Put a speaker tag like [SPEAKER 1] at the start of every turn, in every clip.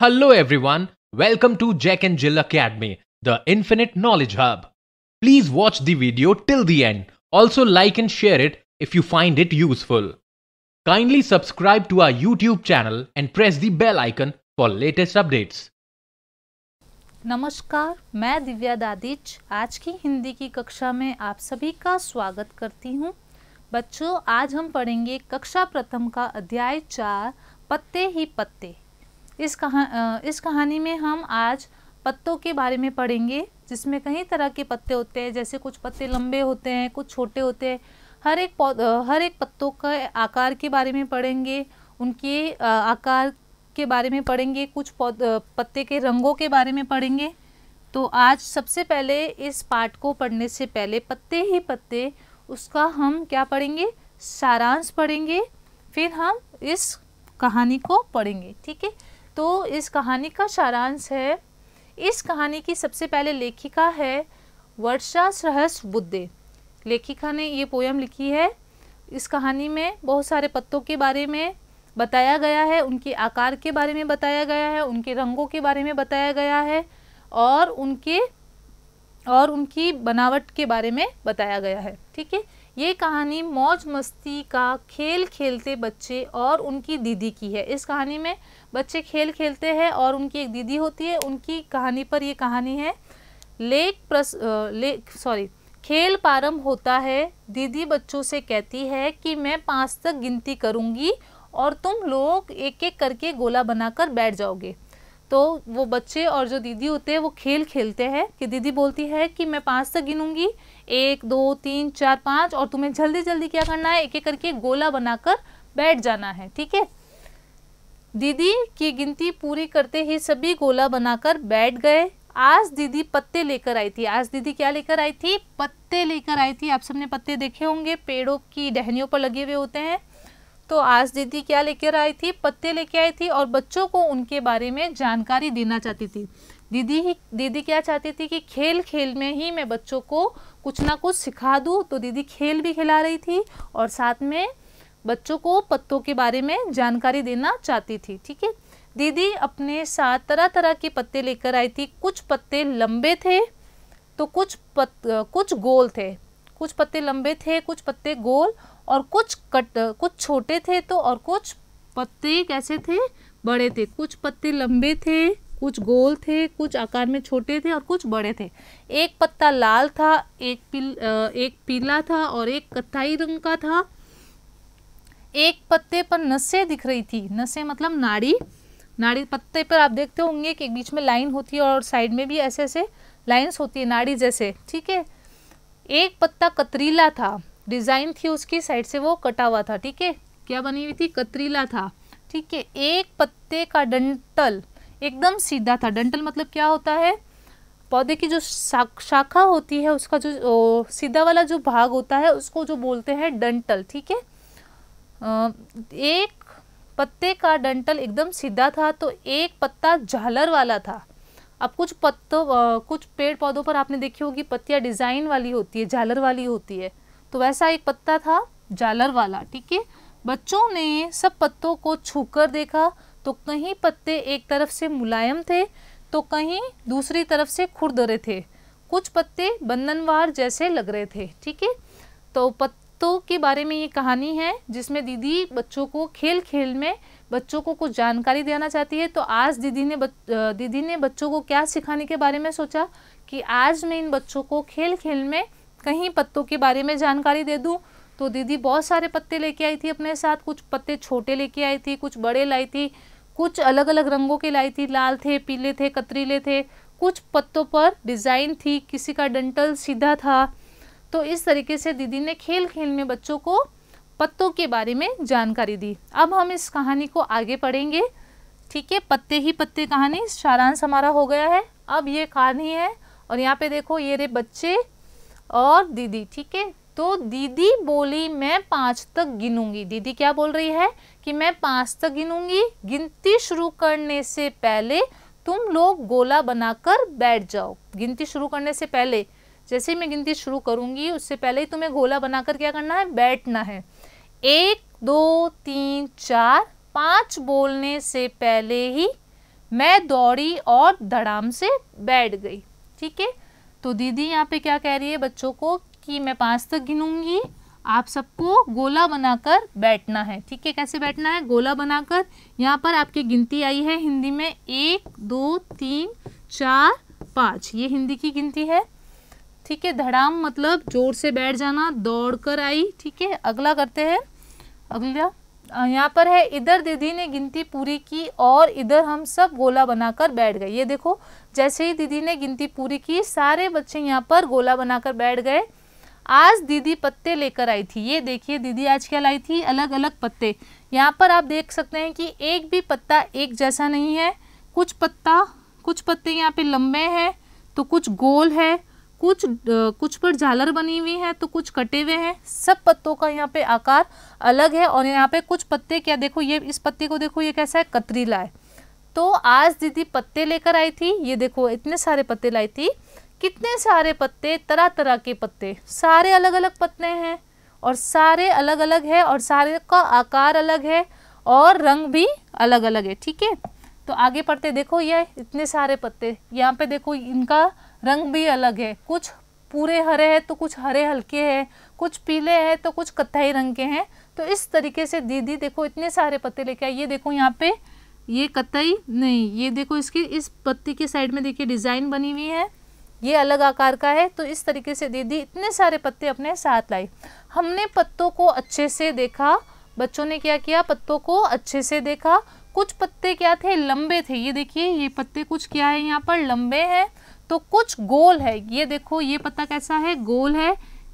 [SPEAKER 1] Hello everyone, welcome to Jack and Jill Academy, the Infinite Knowledge Hub. Please watch the video till the end. Also like and share it if you find it useful. Kindly subscribe to our YouTube channel and press the bell icon for latest updates.
[SPEAKER 2] नमस्कार मैं दिव्या दादिच आज की हिंदी की कक्षा में आप सभी का स्वागत करती हूँ बच्चों आज हम पढ़ेंगे कक्षा प्रथम का अध्याय चार पत्ते ही पत्ते इस कहा इस कहानी में हम आज पत्तों के बारे में पढ़ेंगे जिसमें कई तरह के पत्ते होते हैं जैसे कुछ पत्ते लंबे होते हैं कुछ छोटे होते हैं हर एक हर एक पत्तों के आकार के बारे में पढ़ेंगे उनके आकार के बारे में पढ़ेंगे कुछ पत्ते के रंगों के बारे में पढ़ेंगे तो आज सबसे पहले इस पाठ को पढ़ने से पहले पत्ते ही पत्ते उसका हम क्या पढ़ेंगे सारांश पढ़ेंगे फिर हम इस कहानी को पढ़ेंगे ठीक है तो इस कहानी का सारांश है इस कहानी की सबसे पहले लेखिका है वर्षा सहस बुद्धे लेखिका ने ये पोयम लिखी है इस कहानी में बहुत सारे पत्तों के बारे में बताया गया है उनके आकार के बारे में बताया गया है उनके रंगों के बारे में बताया गया है और उनके और उनकी बनावट के बारे में बताया गया है ठीक है ये कहानी मौज मस्ती का खेल खेलते बच्चे और उनकी दीदी की है इस कहानी में बच्चे खेल खेलते हैं और उनकी एक दीदी होती है उनकी कहानी पर ये कहानी है लेक प्रस लेक सॉरी खेल प्रारंभ होता है दीदी बच्चों से कहती है कि मैं पाँच तक गिनती करूँगी और तुम लोग एक एक करके गोला बनाकर बैठ जाओगे तो वो बच्चे और जो दीदी होते हैं वो खेल खेलते हैं कि दीदी बोलती है कि मैं पाँच तक गिनूंगी एक दो तीन चार पाँच और तुम्हें जल्दी जल्दी क्या करना है एक एक करके गोला बनाकर बैठ जाना है ठीक है दीदी की गिनती पूरी करते ही सभी गोला बनाकर बैठ गए आज दीदी पत्ते लेकर आई थी आज दीदी क्या लेकर आई थी पत्ते लेकर आई थी आप सबने पत्ते देखे होंगे पेड़ों की डहनियों पर लगे हुए होते हैं तो आज दीदी क्या लेकर आई थी पत्ते लेके आई थी और बच्चों को उनके बारे में जानकारी देना चाहती थी दीदी ही दीदी क्या चाहती थी कि खेल खेल में ही मैं बच्चों को कुछ ना कुछ सिखा दूँ तो दीदी खेल भी खिला रही थी और साथ में बच्चों को पत्तों के बारे में जानकारी देना चाहती थी ठीक है दीदी अपने साथ तरह तरह के पत्ते लेकर आई थी कुछ पत्ते लंबे थे तो कुछ पत कुछ गोल थे कुछ पत्ते लंबे थे कुछ पत्ते गोल और कुछ कट कुछ छोटे थे तो और कुछ पत्ते कैसे थे बड़े थे कुछ पत्ते लंबे थे कुछ गोल थे कुछ आकार में छोटे थे और कुछ बड़े थे एक पत्ता लाल था एक पिल एक पीला था और एक कथाई रंग का था एक पत्ते पर नसें दिख रही थी नसें मतलब नाड़ी नाड़ी पत्ते पर आप देखते होंगे कि बीच में लाइन होती है और साइड में भी ऐसे ऐसे लाइंस होती है नाड़ी जैसे ठीक है एक पत्ता कतरीला था डिज़ाइन थी उसकी साइड से वो कटा हुआ था ठीक है क्या बनी हुई थी कतरीला था ठीक है एक पत्ते का डंटल एकदम सीधा था डंटल मतलब क्या होता है पौधे की जो शाखा होती है उसका जो ओ, सीधा वाला जो भाग होता है उसको जो बोलते हैं डंटल ठीक है एक पत्ते का डंटल एकदम सीधा था तो एक पत्ता झालर वाला था अब कुछ पत्तों कुछ पेड़ पौधों पर आपने देखी होगी पत्तियाँ डिज़ाइन वाली होती है झालर वाली होती है तो वैसा एक पत्ता था जालर वाला ठीक है बच्चों ने सब पत्तों को छूकर देखा तो कहीं पत्ते एक तरफ से मुलायम थे तो कहीं दूसरी तरफ से खुरदरे थे कुछ पत्ते बंधनवार जैसे लग रहे थे ठीक है तो पत्तों के बारे में ये कहानी है जिसमें दीदी बच्चों को खेल खेल में बच्चों को कुछ जानकारी देना चाहती है तो आज दीदी ने बच, दीदी ने बच्चों को क्या सिखाने के बारे में सोचा कि आज मैं इन बच्चों को खेल खेल में कहीं पत्तों के बारे में जानकारी दे दूँ तो दीदी बहुत सारे पत्ते लेके आई थी अपने साथ कुछ पत्ते छोटे लेके आई थी कुछ बड़े लाई थी कुछ अलग अलग रंगों के लाई थी लाल थे पीले थे कतरीले थे कुछ पत्तों पर डिज़ाइन थी किसी का डंटल सीधा था तो इस तरीके से दीदी ने खेल खेल में बच्चों को पत्तों के बारे में जानकारी दी अब हम इस कहानी को आगे पढ़ेंगे ठीक है पत्ते ही पत्ते कहानी सारांश हमारा हो गया है अब ये कहानी है और यहाँ पे देखो ये रे बच्चे और दीदी ठीक है तो दीदी बोली मैं पांच तक गिनूंगी दीदी क्या बोल रही है कि मैं पांच तक गिनूंगी गिनती शुरू करने से पहले तुम लोग गोला बनाकर बैठ जाओ गिनती शुरू करने से पहले जैसे ही मैं गिनती शुरू करूंगी उससे पहले ही तुम्हें गोला बनाकर क्या करना है बैठना है एक दो तीन चार पाँच बोलने से पहले ही मैं दौड़ी और धड़ाम से बैठ गई ठीक है तो दीदी यहाँ पे क्या कह रही है बच्चों को कि मैं पाँच तक गिनूंगी आप सबको गोला बनाकर बैठना है ठीक है कैसे बैठना है गोला बनाकर यहाँ पर आपकी गिनती आई है हिंदी में एक दो तीन चार पाँच ये हिंदी की गिनती है ठीक है धड़ाम मतलब जोर से बैठ जाना दौड़ कर आई ठीक है अगला करते हैं अगला यहाँ पर है इधर दीदी ने गिनती पूरी की और इधर हम सब गोला बनाकर बैठ गए ये देखो जैसे ही दीदी ने गिनती पूरी की सारे बच्चे यहाँ पर गोला बनाकर बैठ गए आज दीदी पत्ते लेकर आई थी ये देखिए दीदी आज क्या लाई थी अलग अलग पत्ते यहाँ पर आप देख सकते हैं कि एक भी पत्ता एक जैसा नहीं है कुछ पत्ता कुछ पत्ते यहाँ पे लंबे हैं तो कुछ गोल है कुछ कुछ पर झालर बनी हुई है तो कुछ कटे हुए हैं सब पत्तों का यहाँ पे आकार अलग है और यहाँ पे कुछ पत्ते क्या देखो ये इस पत्ते को देखो ये कैसा है कतरीला है तो आज दीदी पत्ते लेकर आई थी ये देखो इतने सारे पत्ते लाई थी कितने सारे पत्ते तरह तरह के पत्ते सारे अलग अलग पत्ते हैं और सारे अलग अलग है और सारे का आकार अलग है और रंग भी अलग अलग है ठीक है तो आगे पढ़ते देखो ये इतने सारे पत्ते यहाँ पे देखो इनका रंग भी अलग है कुछ पूरे हरे हैं तो कुछ हरे हल्के हैं कुछ पीले हैं तो कुछ कत्थई रंग के हैं तो इस तरीके से दीदी देखो इतने सारे पत्ते लेके आए ये देखो यहाँ पे ये कत्थई नहीं ये देखो इसकी इस पत्ती के साइड में देखिए डिज़ाइन बनी हुई है ये अलग आकार का है तो इस तरीके से दीदी इतने सारे पत्ते अपने साथ लाई हमने पत्तों को अच्छे से देखा बच्चों ने क्या किया पत्तों को अच्छे से देखा कुछ पत्ते क्या थे लंबे थे ये देखिए ये पत्ते कुछ क्या है यहाँ पर लंबे हैं तो कुछ गोल है ये देखो ये पत्ता कैसा है गोल है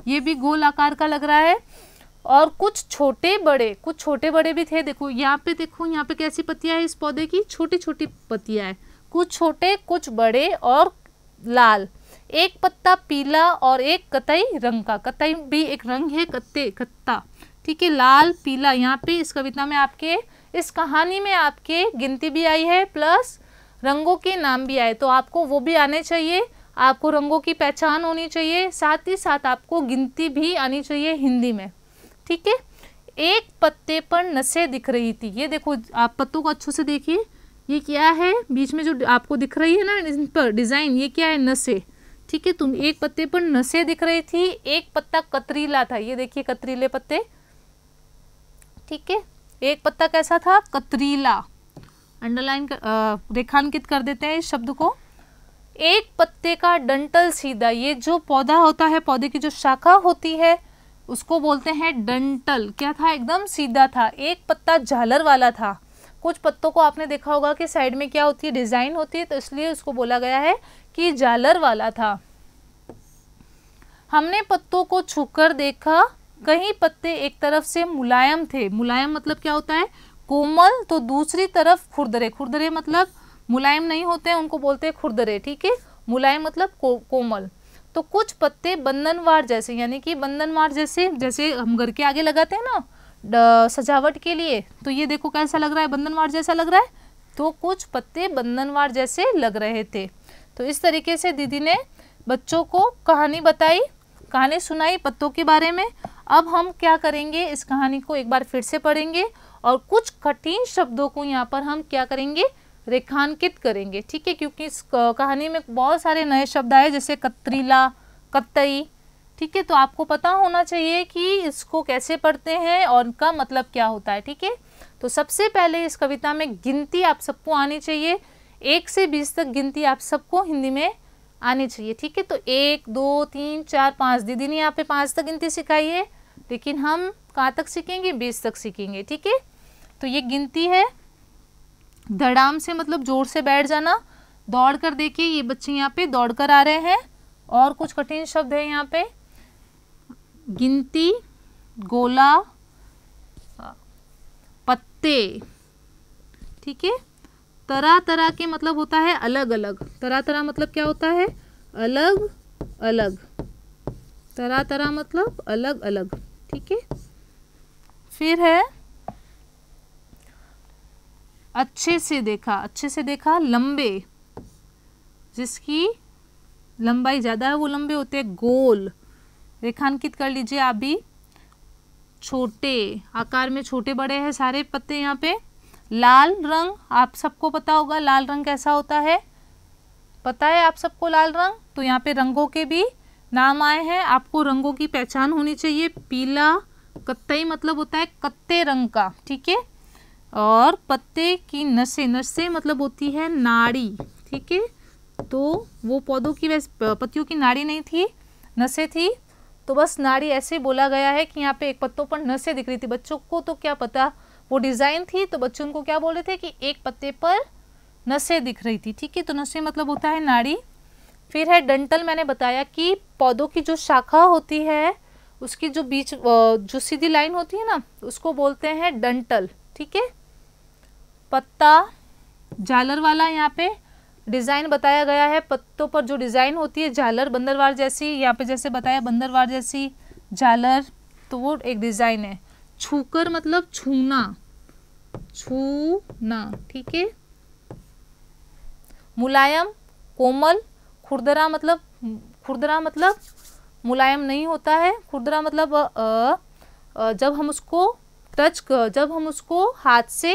[SPEAKER 2] ये भी गोल आकार का लग रहा है और कुछ छोटे बड़े कुछ छोटे बड़े भी थे देखो यहाँ पे देखो यहाँ पे कैसी पत्तियाँ हैं इस पौधे की छोटी छोटी पत्तियाँ हैं कुछ छोटे कुछ बड़े और लाल एक पत्ता पीला और एक कतई रंग का कतई भी एक रंग है कत्ते कत्ता ठीक है लाल पीला यहाँ पे इस कविता में आपके इस कहानी में आपके गिनती भी आई है प्लस रंगों के नाम भी आए तो आपको वो भी आने चाहिए आपको रंगों की पहचान होनी चाहिए साथ ही साथ आपको गिनती भी आनी चाहिए हिंदी में ठीक है एक पत्ते पर नशे दिख रही थी ये देखो आप पत्तों को अच्छे से देखिए ये क्या है बीच में जो आपको दिख रही है ना इन पर डिज़ाइन ये क्या है नशे ठीक है तुम एक पत्ते पर नशे दिख रही थी एक पत्ता कतरीला था ये देखिए कतरीले पत्ते ठीक है एक पत्ता कैसा था कतरीला अंडरलाइन रेखांकित कर देते हैं इस शब्द को एक पत्ते का डंटल सीधा ये जो पौधा होता है पौधे की जो शाखा होती है उसको बोलते हैं डंटल क्या था एकदम सीधा था एक पत्ता झालर वाला था कुछ पत्तों को आपने देखा होगा कि साइड में क्या होती है डिज़ाइन होती है तो इसलिए उसको बोला गया है कि झालर वाला था हमने पत्तों को छूकर देखा कहीं पत्ते एक तरफ से मुलायम थे मुलायम मतलब क्या होता है कोमल तो दूसरी तरफ खुरदरे खुरदरे मतलब मुलायम नहीं होते हैं उनको बोलते हैं खुरदरे ठीक है मुलायम मतलब को, कोमल तो कुछ पत्ते बंधनवार जैसे यानी कि बंधनवार जैसे जैसे हम घर के आगे लगाते हैं ना सजावट के लिए तो ये देखो कैसा लग रहा है बंधनवार जैसा लग रहा है तो कुछ पत्ते बंधनवार जैसे लग रहे थे तो इस तरीके से दीदी ने बच्चों को कहानी बताई कहानी सुनाई पत्तों के बारे में अब हम क्या करेंगे इस कहानी को एक बार फिर से पढ़ेंगे और कुछ कठिन शब्दों को यहाँ पर हम क्या करेंगे रेखांकित करेंगे ठीक है क्योंकि इस कहानी में बहुत सारे नए शब्द आए जैसे कतरीला कत्तई ठीक है तो आपको पता होना चाहिए कि इसको कैसे पढ़ते हैं और इनका मतलब क्या होता है ठीक है तो सबसे पहले इस कविता में गिनती आप सबको आनी चाहिए एक से बीस तक गिनती आप सबको हिंदी में आनी चाहिए ठीक है तो एक दो तीन चार पाँच दीदी ने यहाँ पे पाँच तक गिनती सिखाई है लेकिन हम कहाँ तक सीखेंगे बेस तक सीखेंगे ठीक है तो ये गिनती है धड़ाम से मतलब जोर से बैठ जाना दौड़ कर देखिए ये बच्चे यहाँ पे दौड़ कर आ रहे हैं और कुछ कठिन शब्द है यहाँ पे गिनती गोला पत्ते ठीक है तरह तरह के मतलब होता है अलग अलग तरह तरह मतलब क्या होता है अलग अलग तरह तरह मतलब अलग अलग ठीक है फिर है अच्छे से देखा अच्छे से देखा लंबे जिसकी लंबाई ज़्यादा है वो लंबे होते हैं गोल रेखांकित कर लीजिए आप भी छोटे आकार में छोटे बड़े हैं सारे पत्ते यहाँ पे लाल रंग आप सबको पता होगा लाल रंग कैसा होता है पता है आप सबको लाल रंग तो यहाँ पे रंगों के भी नाम आए हैं आपको रंगों की पहचान होनी चाहिए पीला कत्तई मतलब होता है कत्ते रंग का ठीक है और पत्ते की नशे नशे मतलब होती है नाड़ी ठीक है तो वो पौधों की वैसे पत्तियों की नाड़ी नहीं थी नशे थी तो बस नाड़ी ऐसे बोला गया है कि यहाँ पे एक पत्तों पर नशे दिख रही थी बच्चों को तो क्या पता वो डिज़ाइन थी तो बच्चों उनको क्या बोल रहे थे कि एक पत्ते पर नशे दिख रही थी ठीक है तो नशे मतलब होता है नाड़ी फिर है डंटल मैंने बताया कि पौधों की जो शाखा होती है उसकी जो बीच जो सीधी लाइन होती है ना उसको बोलते हैं डंटल ठीक है पत्ता झालर वाला यहाँ पे डिज़ाइन बताया गया है पत्तों पर जो डिज़ाइन होती है झालर बंदरवार जैसी यहाँ पे जैसे बताया बंदरवार जैसी झालर तो वो एक डिज़ाइन है छूकर मतलब छूना छूना ठीक है मुलायम कोमल खुरदरा मतलब खुरदरा मतलब मुलायम नहीं होता है खुरदरा मतलब आ, आ, जब हम उसको टच जब हम उसको हाथ से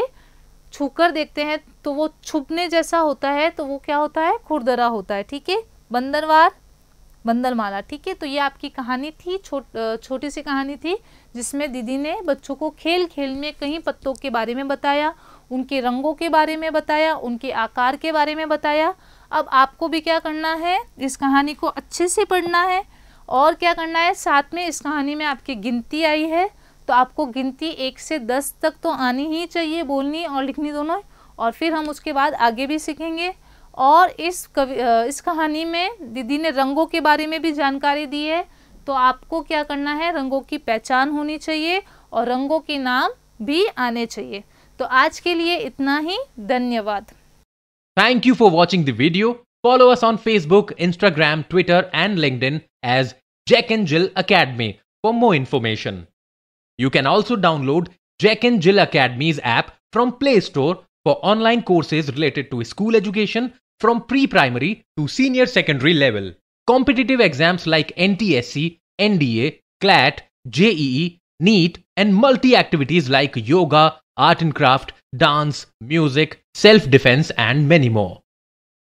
[SPEAKER 2] छूकर देखते हैं तो वो छुपने जैसा होता है तो वो क्या होता है खुरदरा होता है ठीक है बंदरवार बंदरमाला ठीक है तो ये आपकी कहानी थी छोट छोटी सी कहानी थी जिसमें दीदी ने बच्चों को खेल खेल में कहीं पत्तों के बारे में बताया उनके रंगों के बारे में बताया उनके आकार के बारे में बताया अब आपको भी क्या करना है इस कहानी को अच्छे से पढ़ना है और क्या करना है साथ में इस कहानी में आपकी गिनती आई है तो आपको गिनती एक से दस तक तो आनी ही चाहिए बोलनी और लिखनी दोनों और फिर हम उसके बाद आगे भी सीखेंगे और इस कवि इस कहानी में दीदी ने रंगों के बारे में भी जानकारी दी है तो आपको क्या करना है रंगों की पहचान होनी चाहिए और रंगों के नाम भी आने चाहिए तो आज के लिए इतना ही धन्यवाद
[SPEAKER 1] Thank you for watching the video. Follow us on Facebook, Instagram, Twitter and LinkedIn as Jack and Jill Academy for more information. You can also download Jack and Jill Academy's app from Play Store for online courses related to school education from pre-primary to senior secondary level. Competitive exams like NTSC, NDA, CLAT, JEE, NEET and multi-activities like yoga, art and craft, dance, music, self-defense and many more.